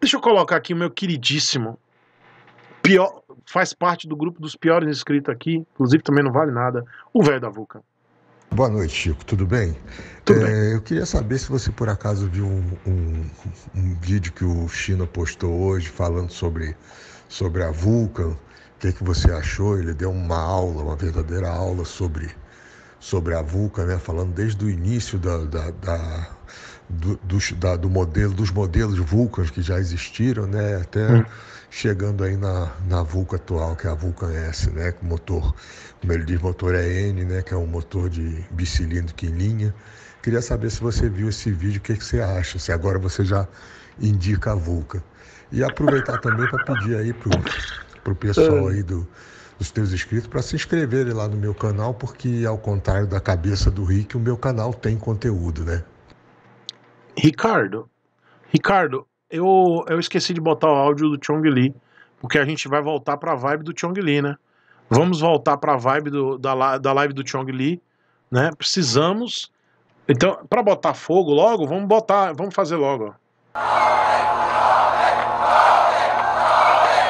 Deixa eu colocar aqui o meu queridíssimo. Pior, faz parte do grupo dos piores inscritos aqui, inclusive também não vale nada, o velho da Vulcan. Boa noite, Chico. Tudo bem? Tudo é, bem. Eu queria saber se você por acaso viu um, um, um, vídeo que o China postou hoje falando sobre, sobre a Vulcan. O que, que você achou? Ele deu uma aula, uma verdadeira aula sobre, sobre a Vulcan, né? falando desde o início da, da, da do, dos, da, do modelo, dos modelos Vulcans que já existiram, né? até hum. chegando aí na, na Vulca atual, que é a Vulcan S, né? com motor, como ele diz, motor EN, é N, né? que é um motor de bicilíndrico em linha. Queria saber se você viu esse vídeo, o que, que você acha, se agora você já indica a Vulca. E aproveitar também para pedir aí para o pessoal ah. aí do, dos teus inscritos para se inscreverem lá no meu canal, porque ao contrário da cabeça do Rick, o meu canal tem conteúdo, né? Ricardo, Ricardo, eu, eu esqueci de botar o áudio do Chong Li, porque a gente vai voltar para a vibe do Chong Li, né? Vamos voltar para a vibe do, da, da live do Chong Li, né? Precisamos. Então, para botar fogo logo, vamos botar, vamos fazer logo.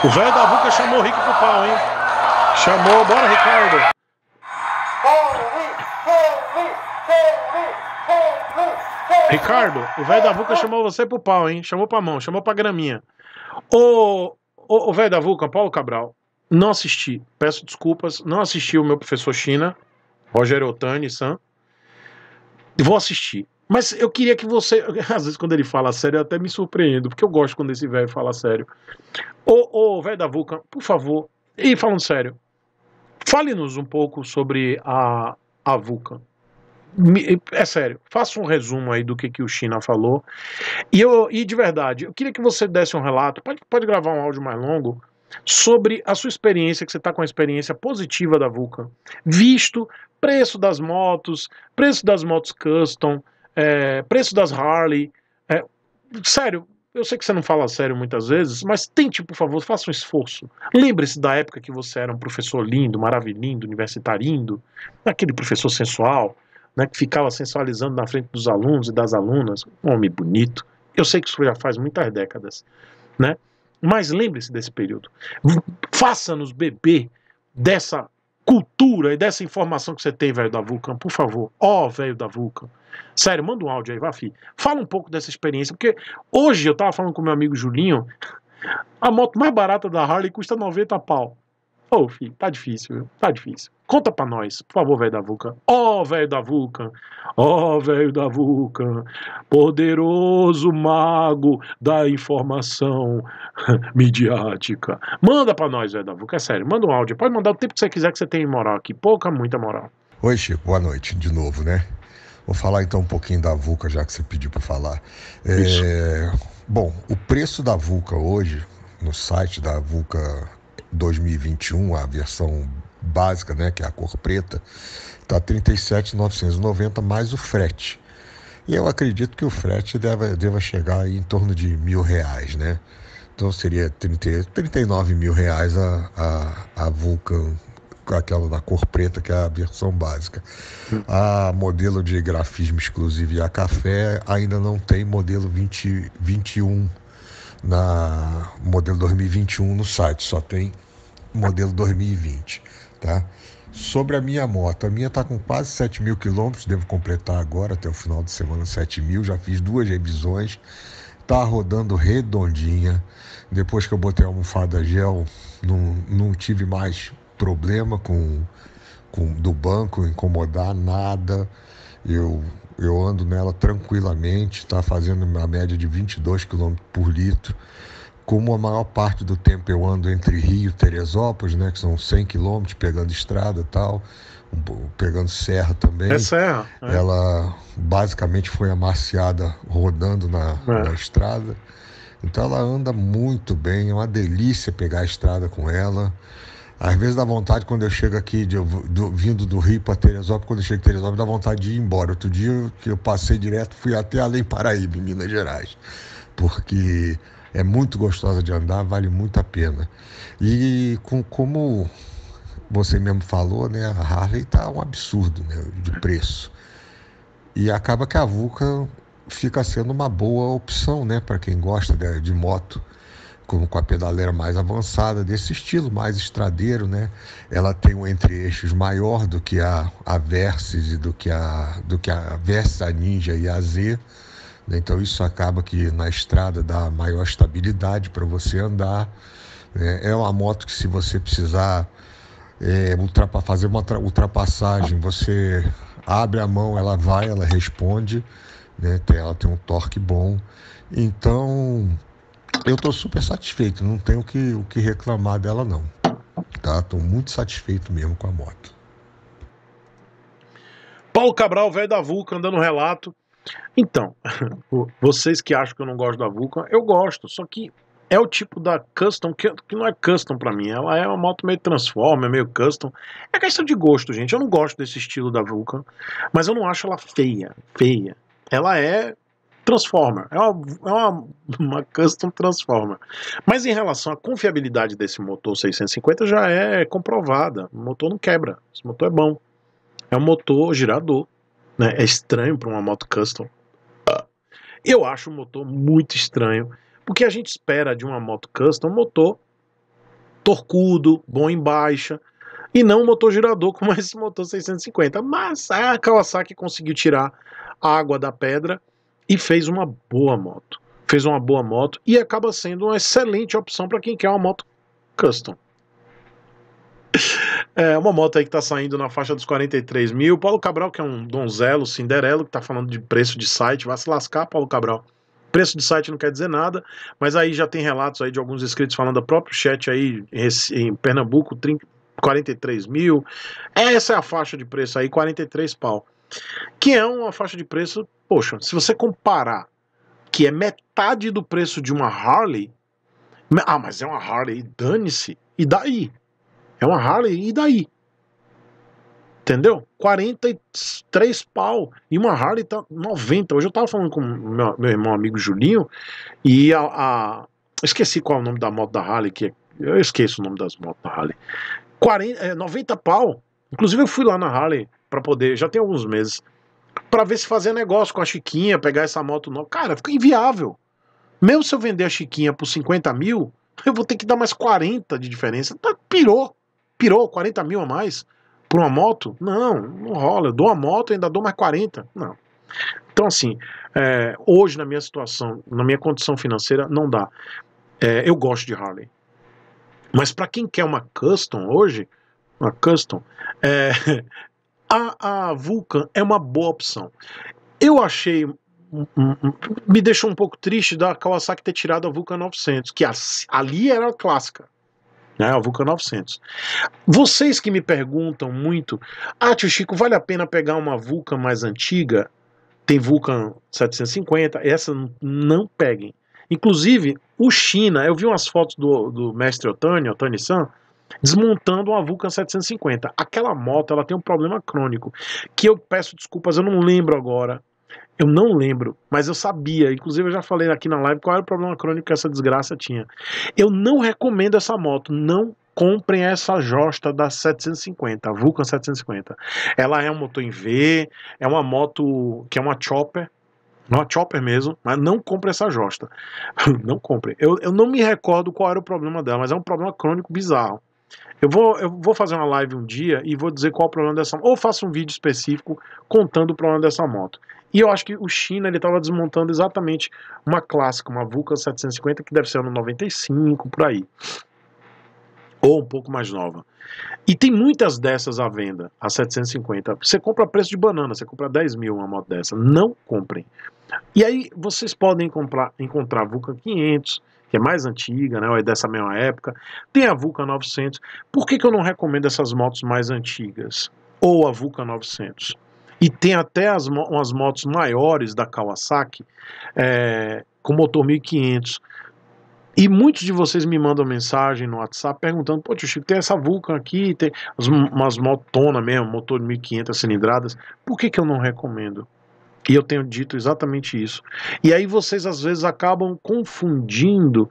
O velho da Buca chamou o Rick pro pau, hein? Chamou, bora Ricardo. Ricardo, o velho da Vulca chamou você pro pau, hein? Chamou pra mão, chamou pra graminha. Ô, o velho da Vulca, Paulo Cabral, não assisti, peço desculpas, não assisti o meu professor China, Rogério Otani, Sam. Vou assistir. Mas eu queria que você. Às vezes, quando ele fala sério, eu até me surpreendo, porque eu gosto quando esse velho fala sério. Ô, ô velho da Vulcan, por favor, e falando sério, fale-nos um pouco sobre a, a Vulcan é sério, faça um resumo aí do que, que o China falou. E, eu, e de verdade, eu queria que você desse um relato, pode, pode gravar um áudio mais longo, sobre a sua experiência, que você está com a experiência positiva da Vulcan, visto preço das motos, preço das motos custom, é, preço das Harley. É, sério, eu sei que você não fala sério muitas vezes, mas tente, tipo, por favor, faça um esforço. Lembre-se da época que você era um professor lindo, maravilhindo, universitarindo, aquele professor sensual, né, que ficava sensualizando na frente dos alunos e das alunas, um homem bonito. Eu sei que isso já faz muitas décadas, né? Mas lembre-se desse período. Faça-nos beber dessa cultura e dessa informação que você tem, velho da Vulcan, por favor. Ó, oh, velho da Vulcan. Sério, manda um áudio aí, Vafi. Fala um pouco dessa experiência, porque hoje eu tava falando com meu amigo Julinho, a moto mais barata da Harley custa 90 pau. Ô, oh, filho, tá difícil, viu? Tá difícil. Conta pra nós, por favor, velho da Vulcan. Ó, oh, velho da Vulcan. Ó, oh, velho da Vulcan. Poderoso mago da informação midiática. Manda pra nós, velho da Vulcan. É sério, manda um áudio. Pode mandar o tempo que você quiser que você tem moral aqui. Pouca, muita moral. Oi, Chico. Boa noite de novo, né? Vou falar então um pouquinho da Vulca, já que você pediu pra falar. É... Bom, o preço da Vulca hoje, no site da Vulca 2021, a versão básica, né, que é a cor preta, está 37.990 mais o frete. E eu acredito que o frete deva, deva chegar em torno de mil reais, né? Então seria 30, 39 mil reais a, a, a Vulcan, aquela da cor preta, que é a versão básica. A modelo de grafismo exclusivo e a café ainda não tem modelo 20, 21 na modelo 2021 no site, só tem modelo 2020, tá? Sobre a minha moto, a minha está com quase 7 mil quilômetros, devo completar agora até o final de semana 7 mil, já fiz duas revisões, tá rodando redondinha. Depois que eu botei a almofada gel, não, não tive mais problema com, com do banco incomodar nada. Eu eu ando nela tranquilamente, está fazendo uma média de 22 km por litro. Como a maior parte do tempo eu ando entre Rio e Teresópolis, né, que são 100 km, pegando estrada e tal, pegando serra também. É serra. É. Ela basicamente foi amaciada rodando na, é. na estrada. Então ela anda muito bem, é uma delícia pegar a estrada com ela. Às vezes dá vontade quando eu chego aqui, de, do, vindo do Rio para Teresópolis, quando eu chego em Teresópolis, dá vontade de ir embora. Outro dia que eu passei direto, fui até além Paraíba, em Minas Gerais, porque é muito gostosa de andar, vale muito a pena. E com, como você mesmo falou, né, a Harley está um absurdo né, de preço. E acaba que a Vulcan fica sendo uma boa opção né, para quem gosta de, de moto como com a pedaleira mais avançada, desse estilo mais estradeiro, né? Ela tem um entre-eixos maior do que a, a Versys e do que a, do que a Versys, a Ninja e a Z. Né? Então isso acaba que na estrada dá maior estabilidade para você andar. Né? É uma moto que se você precisar é, ultrapa, fazer uma ultrapassagem, você abre a mão, ela vai, ela responde. Né? Ela tem um torque bom. Então, eu estou super satisfeito, não tenho que, o que reclamar dela não. Tá? muito satisfeito mesmo com a moto. Paulo Cabral, velho da Vulcan, dando um relato. Então, vocês que acham que eu não gosto da Vulcan, eu gosto, só que é o tipo da custom que, que não é custom para mim. Ela é uma moto meio transformer, meio custom. É questão de gosto, gente. Eu não gosto desse estilo da Vulcan, mas eu não acho ela feia, feia. Ela é Transformer. É uma, é uma, uma custom Transformer. Mas em relação à confiabilidade desse motor 650 já é comprovada. O motor não quebra. Esse motor é bom. É um motor girador. Né? É estranho para uma moto custom. Eu acho o motor muito estranho. Porque a gente espera de uma moto custom um motor torcudo, bom em baixa, e não um motor girador como esse motor 650. Mas a Kawasaki conseguiu tirar a água da pedra e fez uma boa moto. Fez uma boa moto e acaba sendo uma excelente opção para quem quer uma moto custom. É uma moto aí que está saindo na faixa dos 43 mil. Paulo Cabral, que é um donzelo, cinderelo, que está falando de preço de site. Vai se lascar, Paulo Cabral. Preço de site não quer dizer nada, mas aí já tem relatos aí de alguns inscritos falando do próprio chat aí em Pernambuco, 30, 43 mil. Essa é a faixa de preço aí, 43 pau. Que é uma faixa de preço Poxa, se você comparar que é metade do preço de uma Harley, ah, mas é uma Harley, dane-se, e daí? É uma Harley, e daí? Entendeu? 43 pau. E uma Harley tá 90. Hoje eu tava falando com meu, meu irmão amigo Julinho e a, a, Esqueci qual é o nome da moto da Harley, que é, eu esqueço o nome das motos da Harley. 40, é, 90 pau. Inclusive eu fui lá na Harley para poder, já tem alguns meses, para ver se fazer negócio com a Chiquinha, pegar essa moto nova. Cara, fica inviável. Mesmo se eu vender a Chiquinha por 50 mil, eu vou ter que dar mais 40 de diferença. Tá, pirou. Pirou, 40 mil a mais por uma moto? Não, não rola. Eu dou a moto e ainda dou mais 40. Não. Então, assim, é, hoje na minha situação, na minha condição financeira, não dá. É, eu gosto de Harley. Mas para quem quer uma custom hoje, uma custom, é, a, a Vulcan é uma boa opção. Eu achei me deixou um pouco triste da Kawasaki ter tirado a Vulcan 900, que ali era a clássica, né, a Vulcan 900. Vocês que me perguntam muito, ah, tio Chico, vale a pena pegar uma Vulcan mais antiga? Tem Vulcan 750, essa não peguem. Inclusive, o China, eu vi umas fotos do, do mestre Otani, Otani-san, desmontando uma Vulcan 750. Aquela moto, ela tem um problema crônico, que eu peço desculpas, eu não lembro agora. Eu não lembro, mas eu sabia, inclusive eu já falei aqui na live qual era o problema crônico que essa desgraça tinha. Eu não recomendo essa moto, não comprem essa Josta da 750, a Vulcan 750. Ela é um motor em V, é uma moto que é uma chopper, não chopper mesmo, mas não compre essa Josta. não compre. Eu, eu não me recordo qual era o problema dela, mas é um problema crônico bizarro. Eu vou, eu vou fazer uma live um dia e vou dizer qual é o problema dessa moto. Ou faço um vídeo específico contando o problema dessa moto. E eu acho que o China ele estava desmontando exatamente uma clássica, uma Vulcan 750, que deve ser ano 95, por aí. Ou um pouco mais nova. E tem muitas dessas à venda, a 750. Você compra a preço de banana, você compra 10 mil uma moto dessa. Não comprem. E aí vocês podem comprar, encontrar Vulcan 500, que é mais antiga, né, é dessa mesma época. Tem a Vulcan 900. Por que, que eu não recomendo essas motos mais antigas? Ou a Vulcan 900? E tem até as, umas motos maiores da Kawasaki é, com motor 1500. E muitos de vocês me mandam mensagem no WhatsApp perguntando: pô, tio Chico, tem essa Vulcan aqui, tem umas motona mesmo, motor de 1500 cilindradas, por que, que eu não recomendo? E eu tenho dito exatamente isso. E aí vocês às vezes acabam confundindo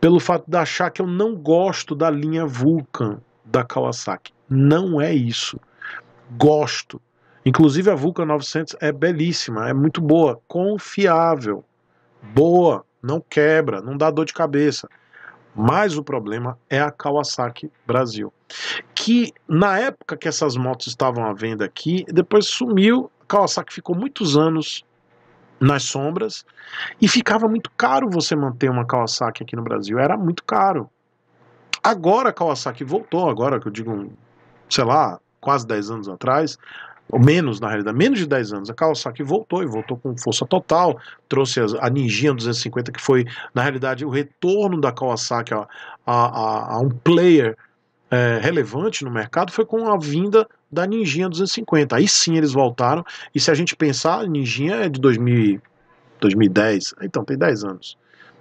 pelo fato de achar que eu não gosto da linha Vulcan da Kawasaki. Não é isso. Gosto. Inclusive a Vulcan 900 é belíssima, é muito boa, confiável, boa, não quebra, não dá dor de cabeça. Mas o problema é a Kawasaki Brasil, que na época que essas motos estavam à venda aqui, depois sumiu Kawasaki ficou muitos anos nas sombras e ficava muito caro você manter uma Kawasaki aqui no Brasil, era muito caro. Agora a Kawasaki voltou, agora que eu digo, sei lá, quase 10 anos atrás, ou menos na realidade, menos de 10 anos, a Kawasaki voltou e voltou com força total, trouxe a Ninjinha 250 que foi na realidade o retorno da Kawasaki a, a, a, a um player é, relevante no mercado foi com a vinda da Ninjinha 250. Aí sim eles voltaram. E se a gente pensar, a Ninjinha é de 2000, 2010, então tem 10 anos.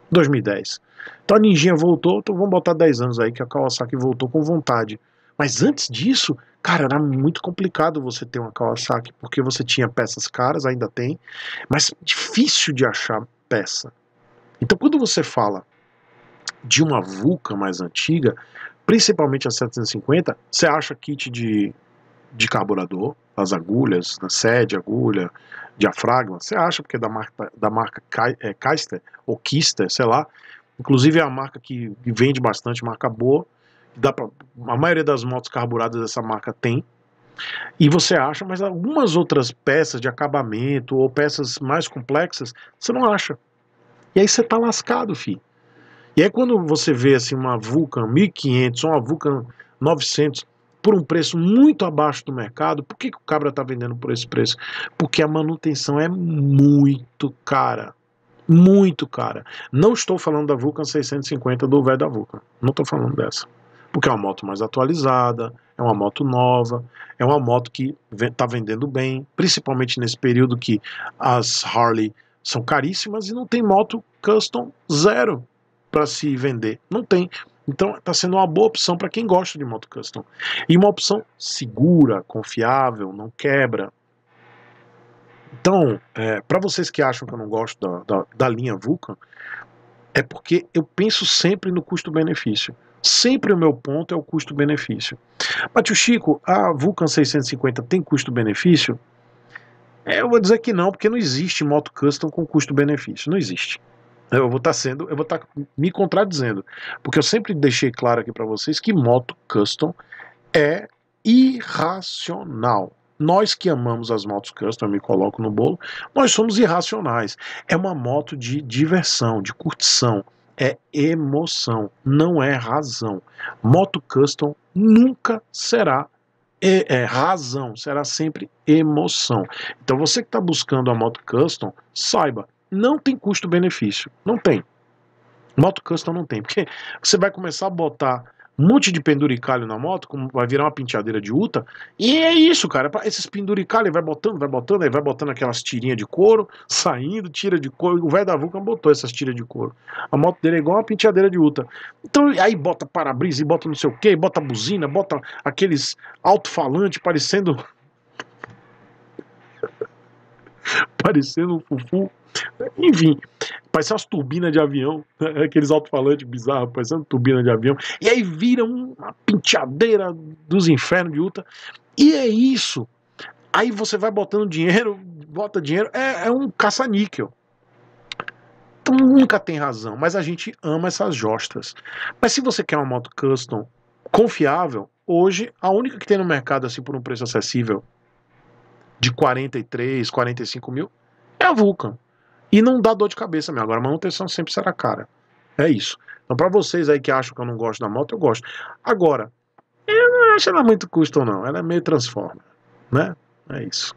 2010. Então a Ninjinha voltou, então vamos botar 10 anos aí que a Kawasaki voltou com vontade. Mas antes disso, cara, era muito complicado você ter uma Kawasaki, porque você tinha peças caras, ainda tem, mas difícil de achar peça. Então quando você fala de uma vulca mais antiga, principalmente a 750, você acha kit de, de carburador, as agulhas, na né, sede, agulha, diafragma, você acha, porque é da marca, da marca é, Kaister, ou Kister, sei lá, inclusive é a marca que vende bastante, marca boa, dá pra, a maioria das motos carburadas dessa marca tem, e você acha, mas algumas outras peças de acabamento ou peças mais complexas, você não acha. E aí você tá lascado, filho. E aí quando você vê assim uma Vulcan 1500 ou uma Vulcan 900 por um preço muito abaixo do mercado, por que, que o cabra está vendendo por esse preço? Porque a manutenção é muito cara. Muito cara. Não estou falando da Vulcan 650 do velho da Vulcan. Não estou falando dessa. Porque é uma moto mais atualizada, é uma moto nova, é uma moto que está vendendo bem, principalmente nesse período que as Harley são caríssimas e não tem moto custom zero para se vender. Não tem. Então está sendo uma boa opção para quem gosta de moto custom. E uma opção segura, confiável, não quebra. Então, é, para vocês que acham que eu não gosto da, da, da linha Vulcan, é porque eu penso sempre no custo-benefício. Sempre o meu ponto é o custo-benefício. Mas, tio Chico, a Vulcan 650 tem custo-benefício? É, eu vou dizer que não, porque não existe moto custom com custo-benefício. Não existe eu vou estar tá sendo, eu vou estar tá me contradizendo, porque eu sempre deixei claro aqui para vocês que moto custom é irracional. Nós que amamos as motos custom, eu me coloco no bolo, nós somos irracionais. É uma moto de diversão, de curtição, é emoção, não é razão. Moto custom nunca será é, é, razão, será sempre emoção. Então você que está buscando a moto custom, saiba, não tem custo-benefício. Não tem. Moto custom não tem, porque você vai começar a botar um monte de penduricalho na moto, como vai virar uma penteadeira de uta, e é isso, cara. É esses penduricalhos vai botando, vai botando, aí vai botando aquelas tirinhas de couro, saindo, tira de couro. O velho da Vulcan botou essas tiras de couro. A moto dele é igual uma penteadeira de uta. Então aí bota para-brisa e bota não sei o que, bota buzina, bota aqueles alto-falante parecendo. parecendo um fufu. Enfim, parecia umas turbinas de avião, né? aqueles alto-falantes bizarros, parecendo turbina de avião. E aí vira uma penteadeira dos infernos de Utah. E é isso. Aí você vai botando dinheiro, bota dinheiro, é, é um caça-níquel. Então nunca tem razão, mas a gente ama essas jostas Mas se você quer uma moto custom confiável, hoje a única que tem no mercado assim por um preço acessível de 43, 45 mil é a Vulcan. E não dá dor de cabeça mesmo. Agora, manutenção sempre será cara. É isso. Então, para vocês aí que acham que eu não gosto da moto, eu gosto. Agora, eu não acho ela muito custo, não. Ela é meio transforma, né? É isso.